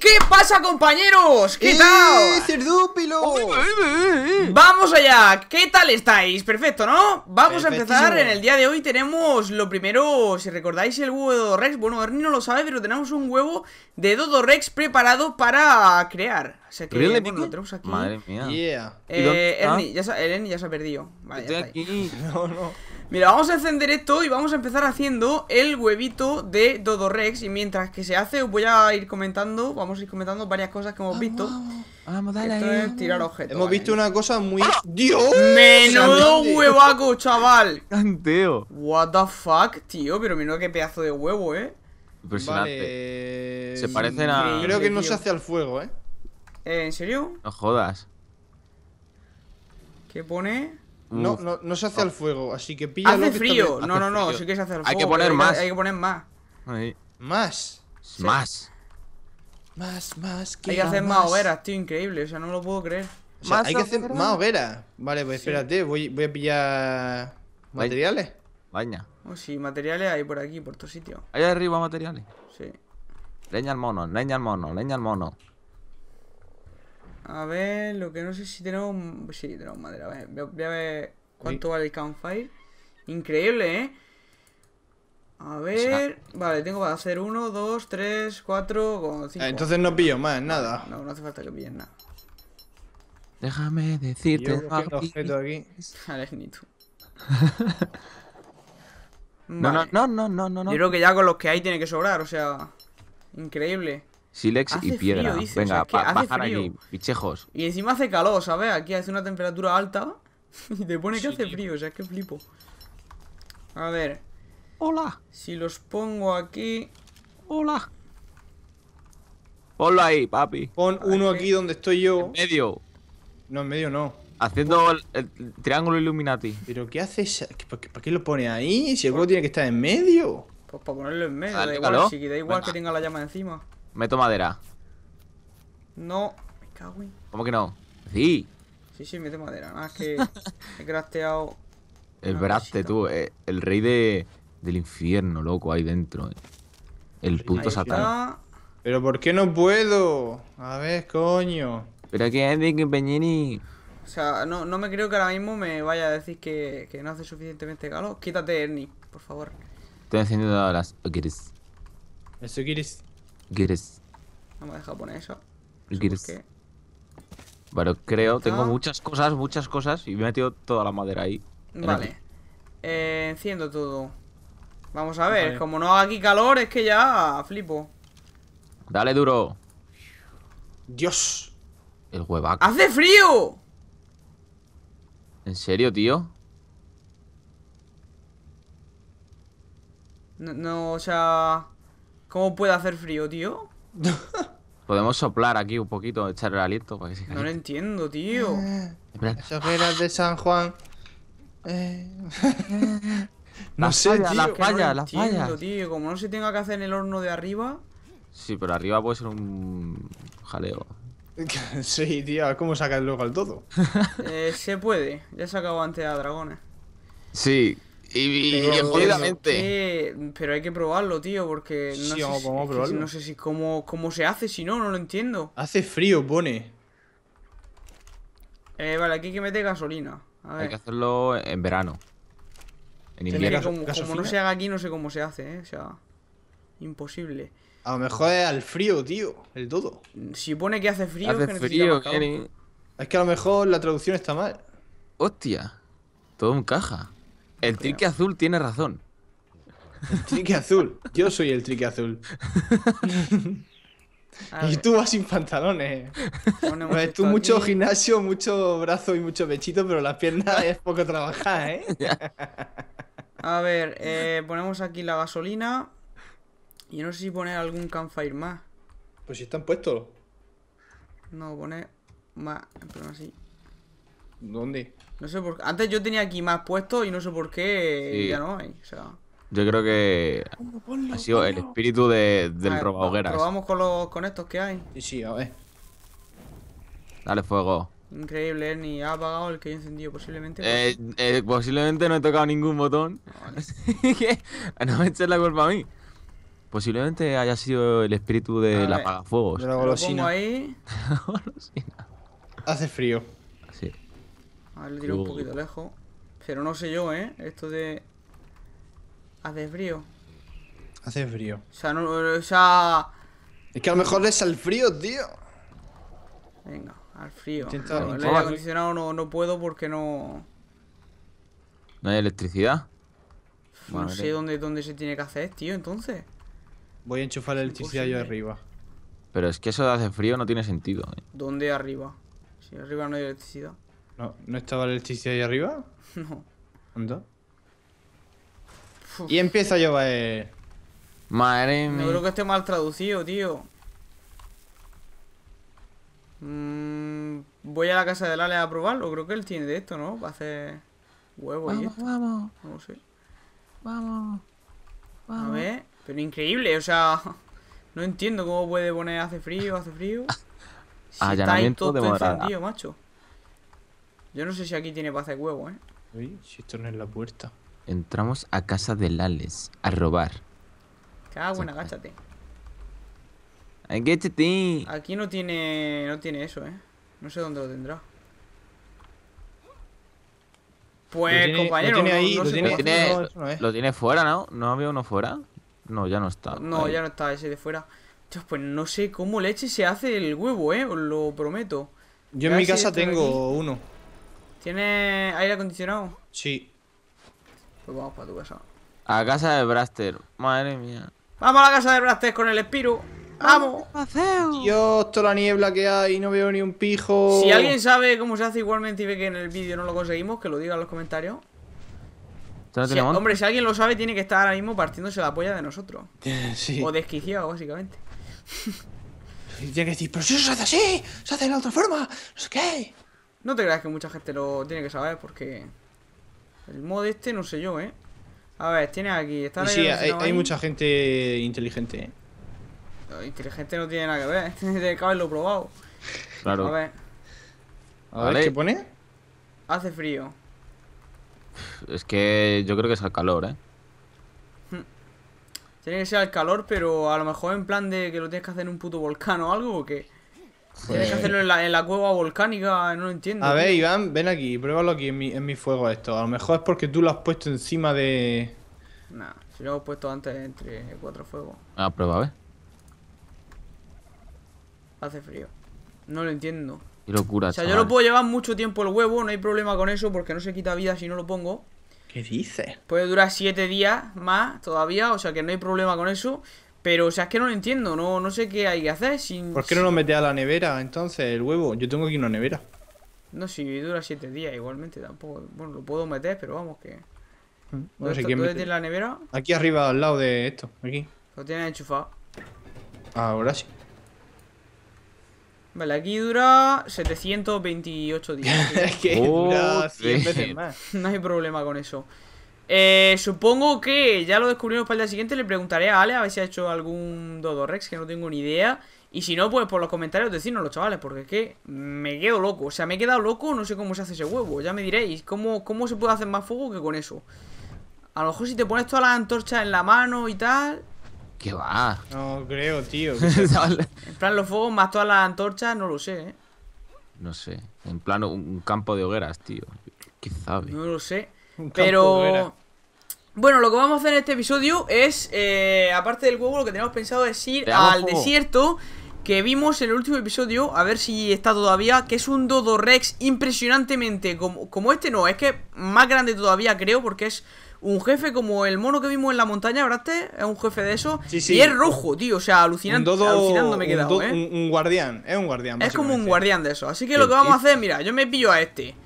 qué pasa, compañeros? ¿Qué eh, tal? Oh, eh, eh, Vamos allá, ¿qué tal estáis? Perfecto, ¿no? Vamos a empezar, en el día de hoy tenemos lo primero, si recordáis el huevo de Dodorex Bueno, Ernie no lo sabe, pero tenemos un huevo de Dodo Rex preparado para crear o que, tenemos aquí Madre mía eh, Ernie, ya se, ha perdido vale, aquí. No, no Mira, vamos a encender esto y vamos a empezar haciendo el huevito de Dodorex Y mientras que se hace os voy a ir comentando, vamos a ir comentando varias cosas que hemos visto Esto tirar objetos Hemos visto una cosa muy... ¡Ah! ¡Dios! ¡Menudo huevaco, chaval! ¡Canteo! What the fuck, tío, pero mira qué pedazo de huevo, eh Impresionante Se parecen a... Creo que no se hace al fuego, eh ¿En serio? No jodas ¿Qué pone? No, no, no se hace oh. al fuego, así que pilla. Hace frío. No, no, no, sí que se hace al fuego. Hay que poner más. Hay que poner más. Más. Más. Más, más. hay que hacer más. hoberas tío, increíble. O sea, no lo puedo creer. hay que hacer más hogueras. Vale, pues espérate, voy, voy a pillar materiales. baña oh, sí, materiales hay por aquí, por todo sitio. Allá arriba materiales. Sí. Leña al mono, leña al mono, leña al mono. A ver, lo que no sé si tenemos... Sí, tenemos madera. A ver, voy a ver cuánto vale el campfire. Increíble, ¿eh? A ver... vale, tengo para hacer uno, dos, tres, cuatro, cinco. Ah, entonces no pillo más, nada. No, no hace falta que pilles nada. Déjame decirte... Yo aquí. No, no, no, no, no, no. Yo creo que ya con los que hay tiene que sobrar, o sea... Increíble. Silex y piedra. Venga, o bajar frío. pichejos. Y encima hace calor, ¿sabes? Aquí hace una temperatura alta y te pone que hace frío, o sea, que flipo. A ver. Hola. Si los pongo aquí. Hola. Ponlo ahí, papi. Pon uno aquí donde estoy yo. En medio. No, en medio no. Haciendo el, triángulo Illuminati. ¿Pero qué haces? ¿Para qué, lo pone ahí? Si el tiene que estar en medio. Pues para ponerlo en medio, da igual, si, da igual que tenga la llama encima. Meto madera. No, me cago en. ¿Cómo que no? Sí. Sí, sí, meto madera. Nada, es que he crafteado. El braste, tú, eh, el rey de, del infierno, loco, ahí dentro. El puto satán. Pero ¿por qué no puedo? A ver, coño. Pero que Eddie, que Peñini. O sea, no, me creo que ahora mismo me vaya a decir que, que no hace suficientemente calor. Quítate, Ernie, por favor. Estoy encendiendo las quieres? Eso quieres Quieres. Vamos a dejar poner eso. Gires. Bueno, creo, tengo muchas cosas, muchas cosas y me he metido toda la madera ahí. Vale. Eh, enciendo todo. Vamos a ver, como no haga aquí calor, es que ya flipo. Dale duro. Dios. El huevaco. ¡Hace frío! ¿En serio, tío? No, no o sea... ¿Cómo puede hacer frío, tío? Podemos soplar aquí un poquito, echar el aliento para que No lo entiendo, tío. Eh, las ojeras de San Juan. Eh. no sé, Las la falla, no la falla. tío. Como no se tenga que hacer en el horno de arriba. Sí, pero arriba puede ser un jaleo. sí, tío, ¿cómo sacas luego el todo? Eh, se puede, ya se acabó antes a dragones. Sí, y, obviamente. Pero, hay que probarlo, tío, porque no, sé, si, cómo, se hace, si no, no lo entiendo. Hace frío, pone. Eh, vale, aquí hay que meter gasolina. Hay que hacerlo en verano. En invierno. Como, no se haga aquí, no sé cómo se hace, ¿eh? O sea, imposible. A lo mejor es al frío, tío, el todo. Si pone que hace frío, frío, Es que a lo mejor la traducción está mal. Hostia, todo caja el trique azul tiene razón. trique azul. Yo soy el trique azul. y tú vas sin pantalones. Pues tú mucho gimnasio, mucho brazo y mucho pechito, pero las piernas es poco trabajada ¿eh? A ver, eh, ponemos aquí la gasolina. Y no sé si poner algún campfire más. Pues si están puestos. No, pone más, pero así. ¿Dónde? No sé por qué. Antes yo tenía aquí más puestos y no sé por qué ya no hay. O sea... Yo creo que ha sido el espíritu de, del roba hogueras. Probamos con, los, con estos que hay. Sí, sí, a ver. Dale fuego. Increíble, Ernie. Ha apagado el que he encendido posiblemente. Pues. Eh, eh, posiblemente no he tocado ningún botón. No, no me eches la culpa a mí. Posiblemente haya sido el espíritu del apagafuegos. De la Lo pongo ahí. Hace frío. A ver, le tiro un poquito lejos. Pero no sé yo, ¿eh? Esto de... Hace frío. Hace frío. O sea, no, o sea... Es que a lo mejor es al frío, tío. Venga, al frío. no, el aire acondicionado no, puedo porque no... ¿No hay electricidad? No sé dónde, se tiene que hacer, tío, entonces. Voy a enchufar la electricidad yo arriba. Pero es que eso de hace frío no tiene sentido. ¿eh? ¿Dónde arriba? Si arriba no hay electricidad. No, ¿No estaba el electricidad ahí arriba? No. ¿Dónde? Y empieza a llover. Madre mía. Yo creo que esté mal traducido, tío. Mm, voy a la casa de Lale a probarlo. Creo que él tiene de esto, ¿no? Para hacer huevos vamos, y Vamos, vamos. Vamos. A ver. Pero increíble, o sea. No entiendo cómo puede poner hace frío, hace frío. Si está ahí todo encendido, macho. Yo no sé si aquí tiene paz de huevo, ¿eh? Uy, si esto no es la puerta. Entramos a casa de Lales a robar. Cada en agáchate. Agáchate. Aquí no tiene, no tiene eso, ¿eh? No sé dónde lo tendrá. Pues, compañero, lo tiene, ahí, lo, tiene, fuera, ¿no? ¿No había uno fuera? No, ya no está. No, ya no está ese de fuera. pues no sé cómo leche se hace el huevo, ¿eh? Os lo prometo. Yo en mi casa tengo uno. ¿Tiene aire acondicionado? Sí. Pues vamos para tu casa. A casa de Braster. Madre mía. Vamos a la casa de Braster con el Espiro. ¡Vamos! Dios, toda la niebla que hay, no veo ni un pijo. Si alguien sabe cómo se hace igualmente y ve que en el vídeo no lo conseguimos, que lo diga en los comentarios. hombre, si alguien lo sabe, tiene que estar ahora mismo partiéndose la polla de nosotros. O desquiciado, básicamente. tiene que decir, pero si eso se hace así, se hace de la otra forma, no sé qué. No te creas que mucha gente lo tiene que saber porque... El mod este no sé yo, ¿eh? A ver, tiene aquí... Está sí, hay, mucha gente inteligente, ¿eh? inteligente no tiene nada que ver. Tiene que haberlo probado. Claro. A ver. A ver, ¿qué pone? Hace frío. Es que yo creo que es al calor, ¿eh? Hmm. Tiene que ser al calor, pero a lo mejor en plan de que lo tienes que hacer en un puto volcán o algo, ¿o qué? Pues Tienes que pues- hacerlo en la, en la, cueva volcánica, no lo entiendo. A ver, Iván, ven aquí, pruébalo aquí en mi, fuego esto. A lo mejor es porque tú lo has puesto encima de. Nah, si lo he puesto antes entre cuatro fuegos. A ah, prueba, a ver. Hace frío. No lo entiendo. Qué locura, O sea, yo lo puedo llevar mucho tiempo el huevo, no hay problema con eso porque no se quita vida si no lo pongo. ¿Qué dices? Puede durar siete días más todavía, o sea que no hay problema con eso. Pero, o sea, es que no lo entiendo, no, no sé qué hay que hacer sin... ¿Por pues qué no lo metes a la nevera entonces, el huevo? Yo tengo aquí una nevera. No, si dura 7 días igualmente, tampoco... Bueno, lo puedo meter, pero vamos que... No sé la nevera? Aquí arriba, al lado de esto, aquí. Lo tienes enchufado. Ahora sí. Vale, aquí dura 728 días. que dura no hay problema con eso. Eh, supongo que ya lo descubrimos para el día siguiente. Le preguntaré a Ale a ver si ha hecho algún Dodorex, que no tengo ni idea. Y si no, pues por los comentarios los chavales, porque es que me quedo loco. O sea, me he quedado loco, no sé cómo se hace ese huevo. Ya me diréis, ¿cómo, cómo se puede hacer más fuego que con eso? A lo mejor si te pones todas las antorchas en la mano y tal... ¿Qué va? No creo, tío. en plan, los fuegos más todas las antorchas, no lo sé, ¿eh? No sé. En plan, un campo de hogueras, tío. Quizá. sabe? No lo sé. Pero... Bueno, lo que vamos a hacer en este episodio es, eh, aparte del huevo, lo que tenemos pensado es ir al desierto que vimos en el último episodio, a ver si está todavía, que es un Dodo Rex impresionantemente, como, como este no, es que más grande todavía creo, porque es un jefe como el mono que vimos en la montaña, ¿verdad? Este? Es un jefe de eso. Y es rojo, tío. O sea, alucinante. Un alucinando me he quedado, ¿eh? guardián. Es un guardián. Es como un guardián de eso. Así que lo que vamos a hacer, mira, yo me pillo a este.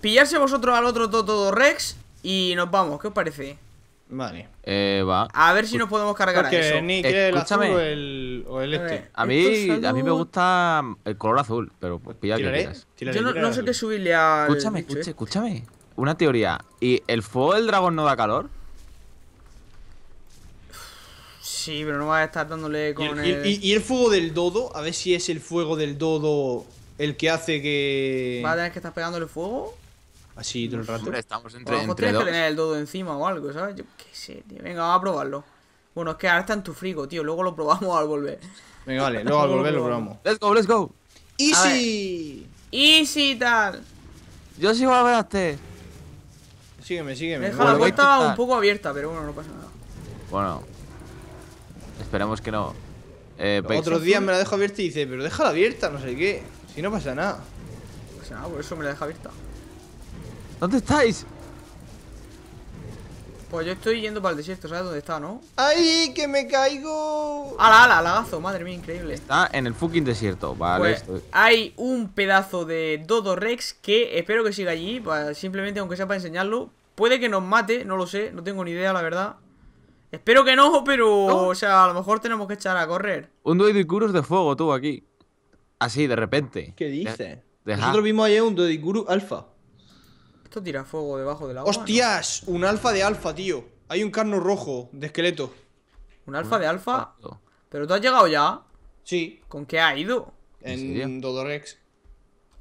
Pillarse vosotros al otro Dodo Rex y nos vamos. ¿Qué os parece? Vale. Eh, va. A ver si nos podemos cargar a eso. Escúchame. o el, o el este. A mí, a mí me gusta el color azul, pero pues pilla que Yo no, sé qué subirle a. Escúchame, este. escúchame, Una teoría. ¿Y el fuego del dragón no da calor? Sí, pero no vas a estar dándole con el, y el fuego del dodo, a ver si es el fuego del dodo el que hace que. ¿Va a tener que estar pegándole fuego? Así todo el rato. Hombre, estamos entre, entre dos. que tener el dodo encima o algo, ¿sabes? Yo qué sé, tío. Venga, vamos a probarlo. Bueno, es que ahora está en tu frigo, tío. Luego lo probamos al volver. Venga, vale. Luego al volver lo probamos. Let's go, let's go. Easy. Easy tal. Yo sigo a ver este Sígueme, sígueme. Deja la puerta un poco abierta, pero bueno, no pasa nada. Bueno. Esperemos que no. Eh, Otros pues, días me la dejo abierta y dice, pero déjala abierta, no sé qué. Si no pasa nada. No pasa nada, por eso me la deja abierta. ¿Dónde estáis? Pues yo estoy yendo para el desierto, ¿sabes dónde está, no? ¡Ay, que me caigo! ¡Ala, ala, lagazo! Madre mía, increíble. Está en el fucking desierto, vale. Pues, hay un pedazo de Dodo Rex que espero que siga allí, simplemente aunque sea para enseñarlo. Puede que nos mate, no lo sé, no tengo ni idea, la verdad. Espero que no, pero, o sea, a lo mejor tenemos que echar a correr. Un Dodigurus de fuego, tú, aquí. Así, de repente. ¿Qué dices? Nosotros vimos ayer un Doidicurus alfa tira fuego debajo del agua? ¡Hostias! Un alfa de alfa, tío. Hay un carno rojo de esqueleto. ¿Un alfa de alfa? ¿Pero tú has llegado ya? Sí. ¿Con qué ha ido? En, Dodorex.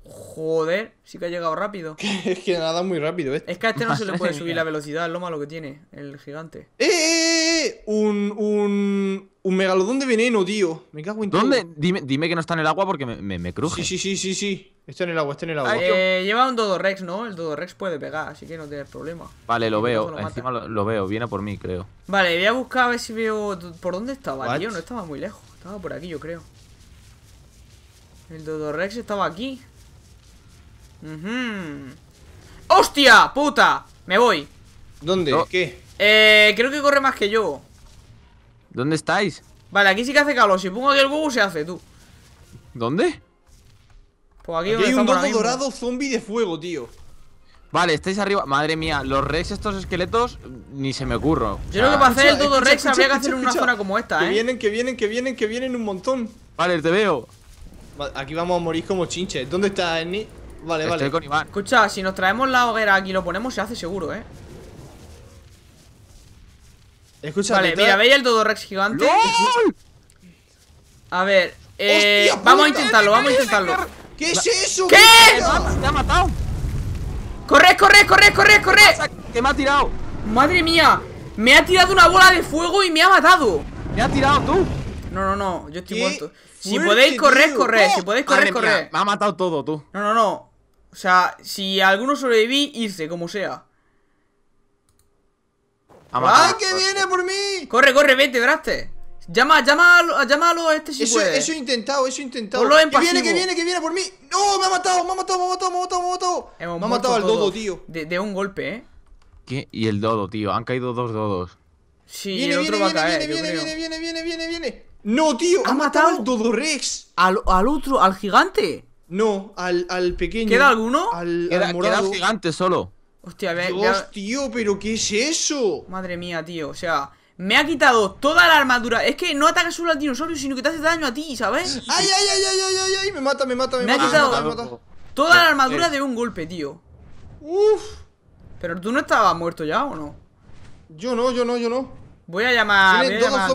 Joder, sí que ha llegado rápido. es que nada muy rápido, este. Es que a este no se le puede subir la velocidad, es lo malo que tiene, el gigante. ¡Eh, eh, eh! un, un, un megalodón de veneno, tío. Me cago en ¿Dónde? Dime, que no está en el agua porque me, me, cruje. Sí, sí, sí, sí, sí. Está en el agua, está en el agua. Eh, lleva un Dodorex, ¿no? El Dodorex puede pegar, así que no tienes problema. Vale, lo veo. Lo Encima lo, veo. Viene por mí, creo. Vale, voy a buscar a ver si veo... ¿Por dónde estaba, tío? No estaba muy lejos. Estaba por aquí, yo creo. El Dodorex estaba aquí. ¡Hostia! ¡Puta! Me voy. ¿Dónde? ¿Qué? Eh, creo que corre más que yo. ¿Dónde estáis? Vale, aquí sí que hace calor. Si pongo aquí el huevo, se hace, tú. ¿Dónde? Pues aquí, aquí hay un dodo dorado zombie de fuego, tío. Vale, estáis arriba. Madre mía, los rex, estos esqueletos, ni se me ocurro. Yo creo que para hacer el todo rex habría que hacer una zona como esta, ¿eh? Que vienen, que vienen, que vienen, que vienen un montón. Vale, te veo. Aquí vamos a morir como chinches. ¿Dónde está Ernie? Vale, vale. Escucha, si nos traemos la hoguera aquí y lo ponemos, se hace seguro, ¿eh? Escucha, vale, mira, eh. ¿veis el Dodorex gigante? A ver, eh, vamos a intentarlo, vamos a intentarlo. ¿Qué es eso? ¿Qué? Te ha matado. ¡Corre, corre, corre, corre, corre! ¿Qué me ha tirado? ¡Madre mía! Me ha tirado una bola de fuego y me ha matado. ¿Me ha tirado tú? No, no, no, yo estoy muerto. Si podéis correr, correr. Si oh, podéis correr, correr. me ha matado todo tú. No, no, no. O sea, si alguno sobreviví, irse, como sea. ¡Ah, que viene por mí! Corre, corre, vete, Braste. Llama, llama, llámalo a este si eso, puede. Eso he intentado, eso he intentado. que viene, que viene, que viene por mí. No, me ha matado, me ha matado, me ha matado, me ha matado, me ha matado. al dodo, tío. De, un golpe, ¿eh? ¿Qué? Y el dodo, tío. Han caído dos dodos. Sí, viene, el otro viene, va a caer, viene, viene, viene, viene, viene, viene, viene, No, tío, ha, matado, al Dodorex. Al, al otro, al gigante. No, al, al pequeño. ¿Queda alguno? Al, queda, al morado. gigante solo. Hostia, Dios, tío, pero ¿qué es eso? Madre mía, tío, o sea... Me ha quitado toda la armadura. Es que no ataca solo al dinosaurio, sino que te hace daño a ti, ¿sabes? ¡Ay, ay, ay, ay, ay, ay! ay me mata, me mata, me, me Ha quitado toda la armadura eh. de un golpe, tío. Uf. Pero tú no estabas muerto ya, ¿o no? Yo no, yo no, yo no. Voy a llamar. Vienen, a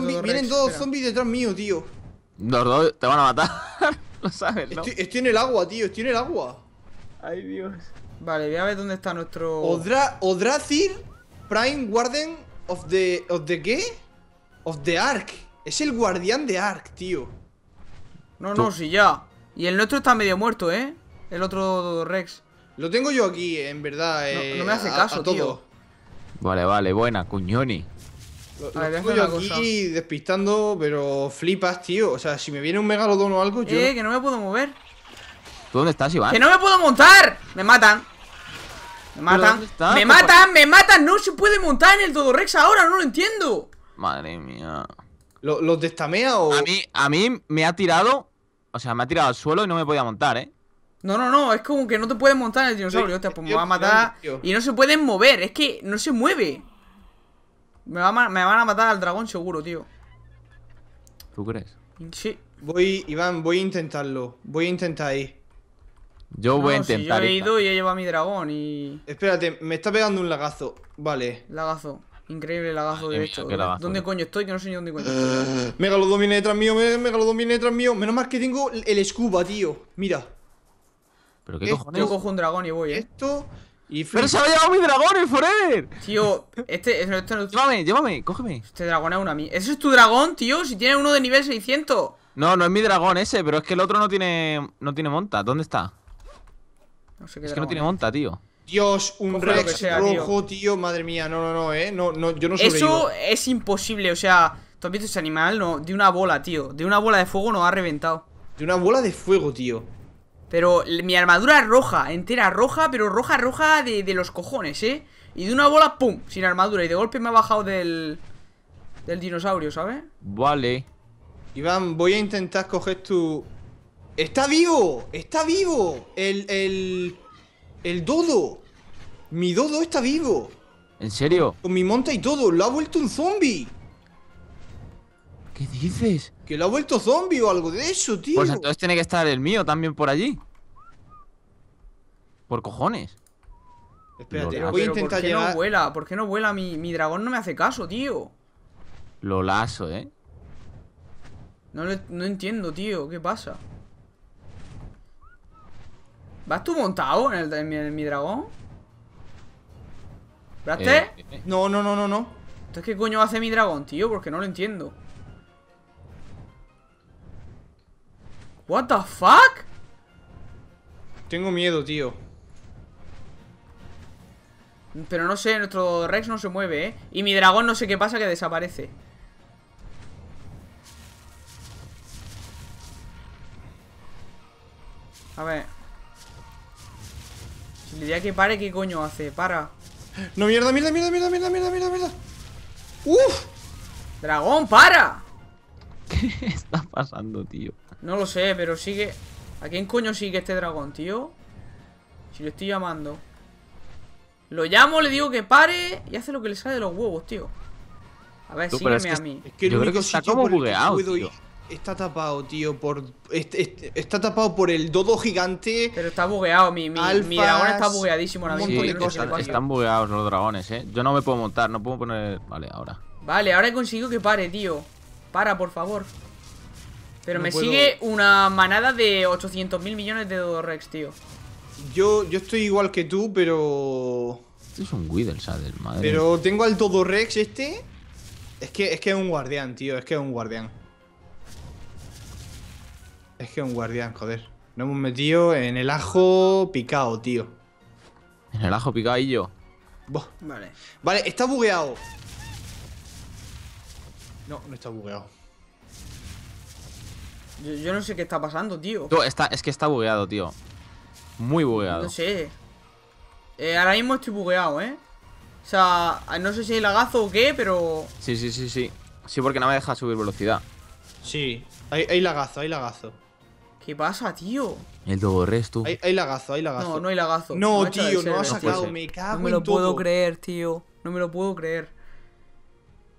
todos, zombies detrás mío, tío. Los dos te van a matar. Lo sabes, ¿no? estoy en el agua, tío, estoy en el agua. Ay, Dios. Vale, voy a ver dónde está nuestro... Odra decir Prime Warden of the... ¿Of the qué? Of the Ark. Es el guardián de Ark, tío. No, no, si sí, ya. Y el nuestro está medio muerto, ¿eh? El otro Rex. Lo tengo yo aquí, en verdad. no, me eh, hace caso, todo. Vale, vale, buena, cuñoni. Lo, tengo yo aquí despistando, pero flipas, tío. O sea, si me viene un megalodón o algo, yo. Eh, que no me puedo mover. ¿Tú dónde estás, Iván? ¡Que no me puedo montar! Me matan. Me matan, me matan, me matan No se puede montar en el Dodorex ahora, no lo entiendo Madre mía ¿Los lo destamea o...? A mí, a mí me ha tirado O sea, me ha tirado al suelo y no me podía montar, ¿eh? No, no, no, es como que no te puedes montar en el dinosaurio Hostia, pues me va a matar Y no se pueden mover, es que no se mueve me, va van a matar al dragón seguro, tío ¿Tú crees? Sí Voy, Iván, voy a intentarlo Voy a intentar ir yo voy a intentar. Si yo he ido y he llevado mi dragón y. Espérate, me está pegando un lagazo. Vale. Lagazo. Increíble lagazo, de ah, hecho. ¿Dónde coño estoy? Que no sé ni dónde coño estoy. Megalodón viene detrás mío, Megalodón viene detrás mío. Menos mal que tengo el scuba, tío. Mira. ¿Pero qué cojones? Yo cojo un dragón y voy, ¿eh? Esto. Y ¡Pero se ha llevado mi dragón, el Forer! Tío, este, este, este no Llévame, llévame, cógeme. Este dragón es una mía. ¿Ese es tu dragón, tío? Si tiene uno de nivel 600. No, no es mi dragón ese, pero es que el otro no tiene, no tiene monta. ¿Dónde está? No es que no tiene monta, tío. Dios, un Rex rojo, tío. Madre mía, no, no, no, eh. No, no, yo no Eso es imposible, o sea, ¿tú has visto ese animal? No, de una bola, tío. De una bola de fuego nos ha reventado. De una bola de fuego, tío. Pero mi armadura es roja, entera roja, pero roja, roja de, de los cojones, eh. Y de una bola, pum, sin armadura. Y de golpe me ha bajado del. del dinosaurio, ¿sabes? Vale. Iván, voy a intentar coger tu ¡Está vivo! ¡Está vivo! El, el... El dodo. Mi dodo está vivo. ¿En serio? Con mi monta y todo. Lo ha vuelto un zombie. ¿Qué dices? Que lo ha vuelto zombie o algo de eso, tío. Pues entonces tiene que estar el mío también por allí. Por cojones. Espérate, voy a intentar ¿por qué No vuela? ¿Por qué no vuela? Mi, dragón no me hace caso, tío. Lo lazo, ¿eh? No, no entiendo, tío. ¿Qué pasa? ¿Vas tú montado en, el, mi, dragón? ¿Verdad, eh, eh, eh. No, no, no, no, no. Entonces, ¿qué coño hace mi dragón, tío? Porque no lo entiendo. ¿What the fuck? Tengo miedo, tío. Pero no sé, nuestro Rex no se mueve, ¿eh? Y mi dragón no sé qué pasa que desaparece. A ver... Le diría que pare, ¿qué coño hace? Para. No, mierda, mierda, mierda, mierda, mierda, mierda, mierda. ¡Uf! ¡Dragón, para! ¿Qué está pasando, tío? No lo sé, pero sigue. ¿A quién coño sigue este dragón, tío? Si lo estoy llamando. Lo llamo, le digo que pare y hace lo que le sale de los huevos, tío. A ver, sígueme a mí. Es que Yo creo que está como bugueado, tío. Está tapado, tío, por. Este, este, está tapado por el dodo gigante. Pero está bugueado, mi, mi, dragón está bugueadísimo ahora están, bugueados los dragones, eh. Yo no me puedo montar, no puedo poner. Vale, ahora. Vale, ahora he conseguido que pare, tío. Para, por favor. Pero me sigue una manada de 800 mil millones de Dodo Rex, tío. Yo, yo estoy igual que tú, pero. Este es un madre. Pero tengo al Dodo Rex, este. Es que, es que es un guardián, tío. Es que es un guardián. Es que un guardián, joder. Nos hemos metido en el ajo picado, tío. En el ajo picado y yo. Vale. Vale, está bugueado. No, no está bugueado. Yo, no sé qué está pasando, tío. está, es que está bugueado, tío. Muy bugueado. No sé. Eh, ahora mismo estoy bugueado, ¿eh? O sea, no sé si hay lagazo o qué, pero... Sí, sí, sí, sí. Sí, porque no me deja subir velocidad. Sí, hay, hay lagazo, hay lagazo. ¿Qué pasa, tío? El borré, tú. Hay, lagazo, hay lagazo. No, no hay lagazo. No, tío, no ha sacado, me cago no me lo puedo creer, tío. No me lo puedo creer.